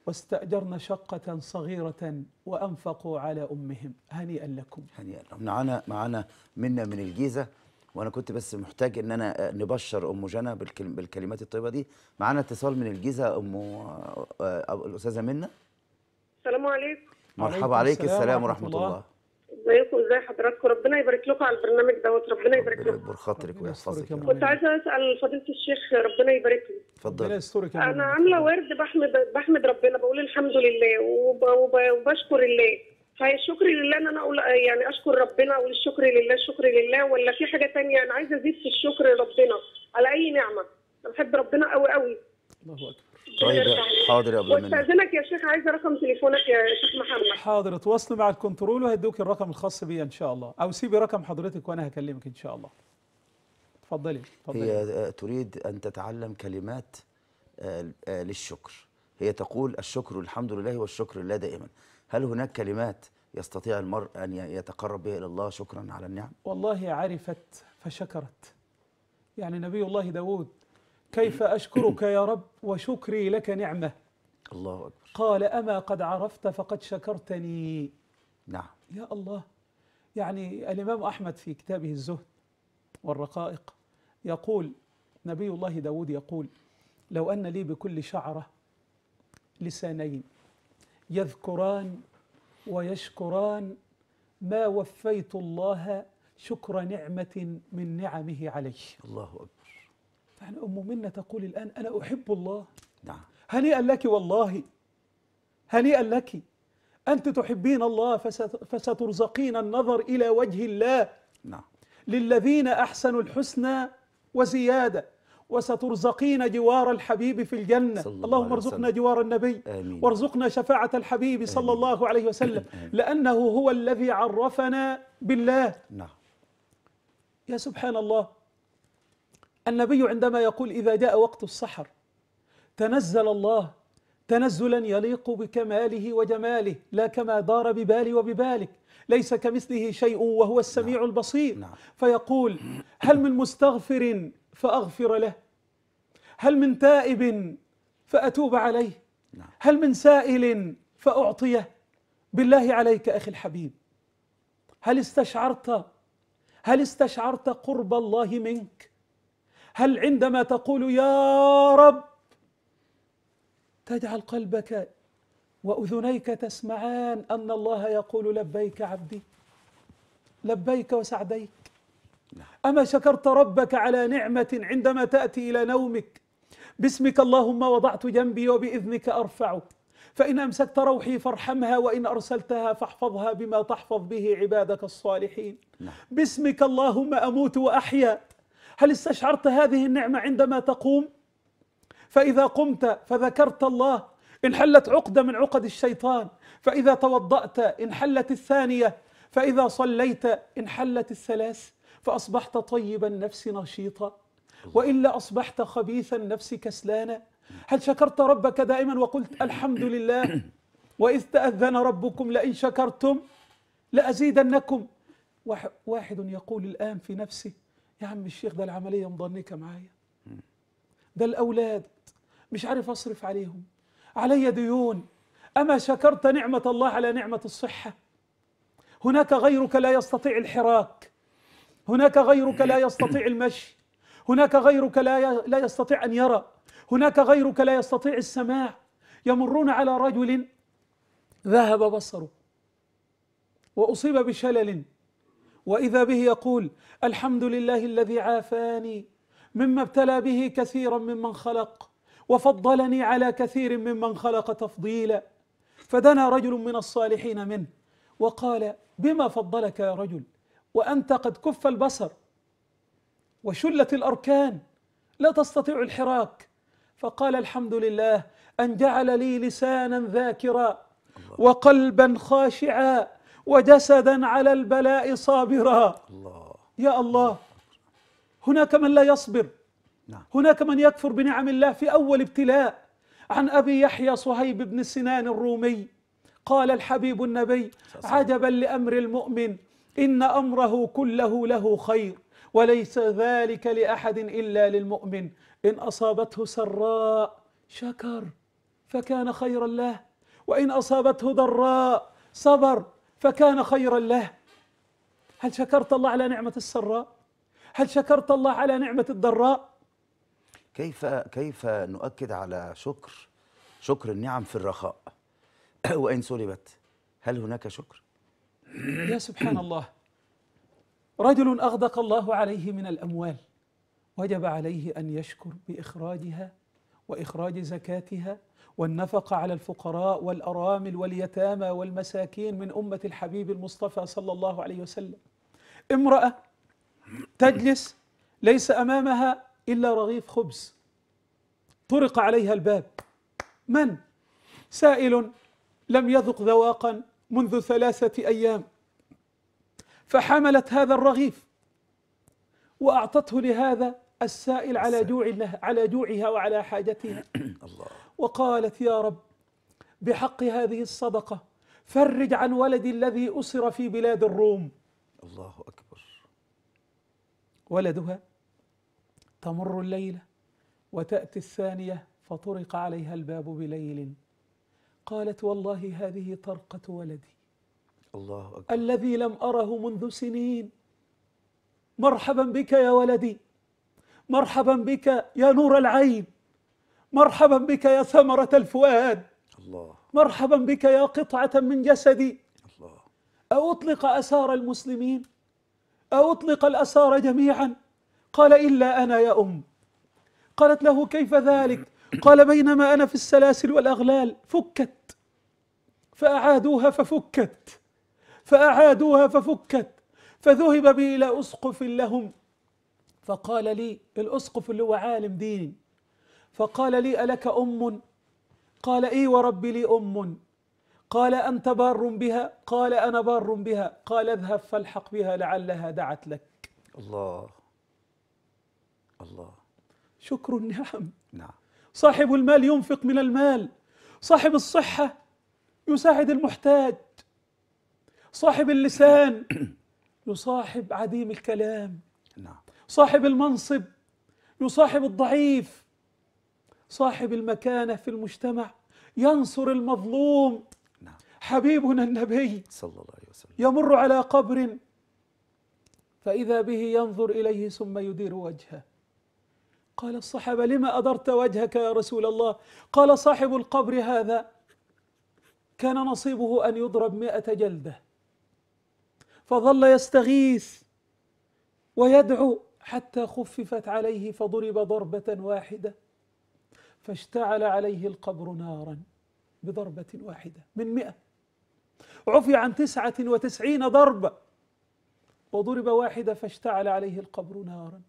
واستأجرن شقة صغيرة وأنفقوا على أمهم هنيئا لكم هنيئا لكم معنا, معنا منا من الجيزة وأنا كنت بس محتاج أن أنا آه، نبشر أم جنى بالكلمات الطيبة دي معنا اتصال من الجيزة أم آه، آه، الأستاذة منا السلام عليكم مرحبا عليك السلام ورحمة الله, الله. ازيكم ازي حضراتكم ربنا يبارك لكم على البرنامج دوت ربنا يبارك لكم يكبر خاطرك ويحفظك كنت عايزه اسال فضيله الشيخ ربنا يبارك له اتفضل انا عامله ورد بحمد بحمد ربنا بقول الحمد لله وب... وب... وبشكر الله فالشكر لله ان انا اقول يعني اشكر ربنا اقول الشكر لله الشكر لله ولا في حاجه ثانيه انا عايزه ازيد في الشكر لربنا على اي نعمه انا بحب ربنا قوي قوي الله اكبر طيب حاضر يا ابو استاذنك يا شيخ عايزه رقم تليفونك يا شيخ محمد حاضر اتواصلي مع الكنترول وهيدوك الرقم الخاص بيا ان شاء الله او سيبي رقم حضرتك وانا هكلمك ان شاء الله اتفضلي هي آه، تريد ان تتعلم كلمات آه، آه، للشكر هي تقول الشكر الحمد لله والشكر لله دائما هل هناك كلمات يستطيع المرء أن يتقرب بها إلى الله شكرا على النعم والله عرفت فشكرت يعني نبي الله داود كيف أشكرك يا رب وشكري لك نعمة الله أكبر قال أما قد عرفت فقد شكرتني نعم يا الله يعني الإمام أحمد في كتابه الزهد والرقائق يقول نبي الله داود يقول لو أن لي بكل شعرة لسانين يذكران ويشكران ما وفيت الله شكر نعمة من نعمه عليه الله أكبر يعني أم منة تقول الآن أنا أحب الله نعم هنيئا لك والله هنيئا لك أنت تحبين الله فسترزقين النظر إلى وجه الله نعم للذين أحسنوا الحسنى وزيادة وسترزقين جوار الحبيب في الجنة الله اللهم ارزقنا جوار النبي آمين. وارزقنا شفاعة الحبيب آمين. صلى الله عليه وسلم آمين. لأنه هو الذي عرفنا بالله نعم يا سبحان الله النبي عندما يقول إذا جاء وقت السحر تنزل الله تنزلا يليق بكماله وجماله لا كما دار ببالي وببالك ليس كمثله شيء وهو السميع نعم. البصير نعم. فيقول هل من مستغفر فأغفر له هل من تائب فأتوب عليه نعم. هل من سائل فأعطيه بالله عليك أخي الحبيب هل استشعرت هل استشعرت قرب الله منك هل عندما تقول يا رب تجعل قلبك واذنيك تسمعان ان الله يقول لبيك عبدي لبيك وسعديك نعم. اما شكرت ربك على نعمه عندما تاتي الى نومك باسمك اللهم وضعت جنبي وباذنك ارفعك فان امسكت روحي فارحمها وان ارسلتها فاحفظها بما تحفظ به عبادك الصالحين نعم. باسمك اللهم اموت واحيا هل استشعرت هذه النعمة عندما تقوم فإذا قمت فذكرت الله انحلت عقدة من عقد الشيطان فإذا توضأت انحلت الثانية فإذا صليت انحلت الثلاث فأصبحت طيب النفس نشيطا وإلا أصبحت خبيث النفس كسلانا هل شكرت ربك دائما وقلت الحمد لله وإذ تأذن ربكم لئن شكرتم لأزيدنكم واحد يقول الآن في نفسه يا عم الشيخ ده العملية مضنكة معايا ده الأولاد مش عارف أصرف عليهم علي ديون أما شكرت نعمة الله على نعمة الصحة هناك غيرك لا يستطيع الحراك هناك غيرك لا يستطيع المشي هناك غيرك لا لا يستطيع أن يرى هناك غيرك لا يستطيع السماع يمرون على رجل ذهب بصره وأصيب بشلل واذا به يقول الحمد لله الذي عافاني مما ابتلى به كثيرا ممن خلق وفضلني على كثير ممن خلق تفضيلا فدنا رجل من الصالحين منه وقال بما فضلك يا رجل وانت قد كف البصر وشلت الاركان لا تستطيع الحراك فقال الحمد لله ان جعل لي لسانا ذاكرا وقلبا خاشعا وجسدا على البلاء صابرا الله يا الله هناك من لا يصبر نعم. هناك من يكفر بنعم الله في أول ابتلاء عن أبي يحيى صهيب بن سنان الرومي قال الحبيب النبي عجبا لأمر المؤمن إن أمره كله له خير وليس ذلك لأحد إلا للمؤمن إن أصابته سراء شكر فكان خيرا له وإن أصابته ضراء صبر فكان خيرا له هل شكرت الله على نعمة السراء هل شكرت الله على نعمة الضراء كيف كيف نؤكد على شكر شكر النعم في الرخاء وإن سلبت هل هناك شكر يا سبحان الله رجل أغدق الله عليه من الأموال وجب عليه أن يشكر بإخراجها وإخراج زكاتها والنفقة على الفقراء والأرامل واليتامى والمساكين من أمة الحبيب المصطفى صلى الله عليه وسلم امرأة تجلس ليس أمامها إلا رغيف خبز طرق عليها الباب من؟ سائل لم يذق ذواقا منذ ثلاثة أيام فحملت هذا الرغيف وأعطته لهذا السائل على جوع على جوعها وعلى حاجتها الله وقالت يا رب بحق هذه الصدقة فرج عن ولدي الذي أسر في بلاد الروم الله أكبر ولدها تمر الليلة وتأتي الثانية فطرق عليها الباب بليل قالت والله هذه طرقة ولدي الله أكبر الذي لم أره منذ سنين مرحبا بك يا ولدي مرحبا بك يا نور العين مرحبا بك يا ثمرة الفؤاد الله مرحبا بك يا قطعة من جسدي الله أطلق أسار المسلمين أطلق الأسار جميعا قال إلا أنا يا أم قالت له كيف ذلك قال بينما أنا في السلاسل والأغلال فكت فأعادوها ففكت فأعادوها ففكت فذهب بي إلى أسقف لهم فقال لي الأسقف اللي هو عالم ديني فقال لي ألك أم قال إي ورب لي أم قال أنت بار بها قال أنا بار بها قال اذهب فالحق بها لعلها دعت لك الله الله شكر النعم نعم صاحب المال ينفق من المال صاحب الصحة يساعد المحتاج صاحب اللسان يصاحب عديم الكلام نعم صاحب المنصب يصاحب الضعيف صاحب المكانة في المجتمع ينصر المظلوم نعم. حبيبنا النبي صلى الله عليه وسلم يمر على قبر فإذا به ينظر إليه ثم يدير وجهه قال الصحابة لما أدرت وجهك يا رسول الله قال صاحب القبر هذا كان نصيبه أن يضرب مئة جلدة فظل يستغيث ويدعو حتى خففت عليه فضرب ضربة واحدة فاشتعل عليه القبر نارا بضربة واحدة من مئة عفي عن تسعة وتسعين ضربة وضرب واحدة فاشتعل عليه القبر نارا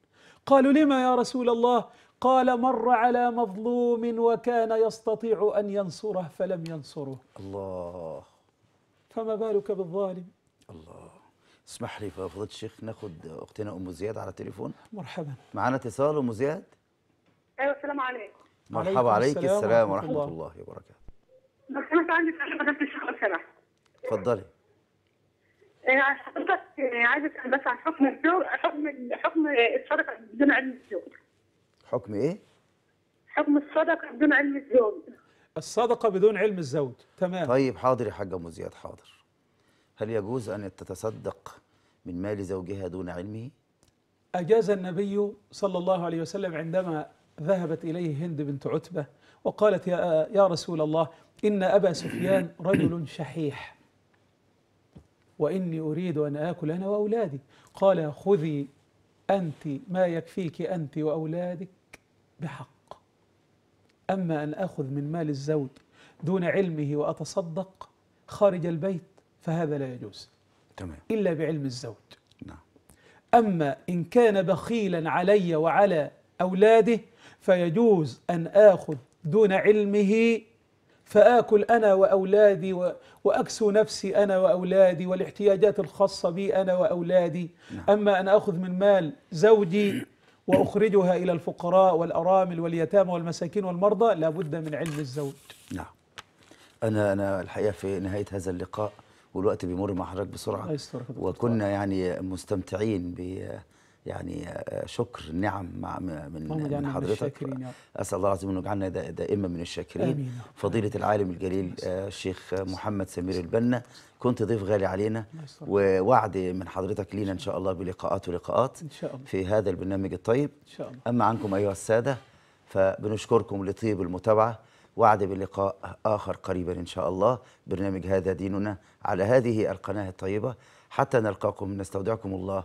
قالوا لما يا رسول الله قال مر على مظلوم وكان يستطيع أن ينصره فلم ينصره الله فما بالك بالظالم الله اسمح لي فضيلة الشيخ ناخد أختنا أم زياد على التليفون مرحبا معنا اتصال أم زياد أيوة السلام عليكم مرحبا عليك السلام, السلام ورحمة, ورحمة الله, الله وبركاته بس أنا عندي سؤال ما قدرتش أسأله اتفضلي إيه، حضرتك يعني عايزة أسأل بس عن حكم الزوج حكم حكم الصدقة بدون علم الزوج حكم إيه؟ حكم الصدقة بدون علم الزوج الصدقة بدون علم الزوج تمام طيب حاضر يا حاجة أم زياد حاضر هل يجوز أن تتصدق من مال زوجها دون علمه؟ أجاز النبي صلى الله عليه وسلم عندما ذهبت إليه هند بنت عتبة وقالت يا, يا رسول الله إن أبا سفيان رجل شحيح وإني أريد أن آكل أنا وأولادي قال خذي أنت ما يكفيك أنت وأولادك بحق أما أن أخذ من مال الزوج دون علمه وأتصدق خارج البيت فهذا لا يجوز تمام. إلا بعلم الزوج نعم. أما إن كان بخيلا علي وعلى أولاده فيجوز أن آخذ دون علمه فآكل أنا وأولادي وأكسو نفسي أنا وأولادي والاحتياجات الخاصة بي أنا وأولادي نعم. أما أن أخذ من مال زوجي وأخرجها إلى الفقراء والأرامل واليتامى والمساكين والمرضى لابد من علم الزوج نعم أنا أنا الحقيقة في نهاية هذا اللقاء والوقت بيمر مع حضرتك بسرعة وكنا يعني مستمتعين ب يعني آه، شكر نعم مع من من حضرتك اسال الله العظيم انه يجعلنا دائما من الشاكرين آمين. فضيله العالم الجليل آه، الشيخ محمد سمير البنا كنت ضيف غالي علينا ووعد من حضرتك لينا ان شاء الله بلقاءات ولقاءات إن شاء الله. في هذا البرنامج الطيب إن شاء الله. اما عنكم ايها الساده فبنشكركم لطيب المتابعه وعد بلقاء اخر قريبا ان شاء الله برنامج هذا ديننا على هذه القناه الطيبه حتى نلقاكم نستودعكم الله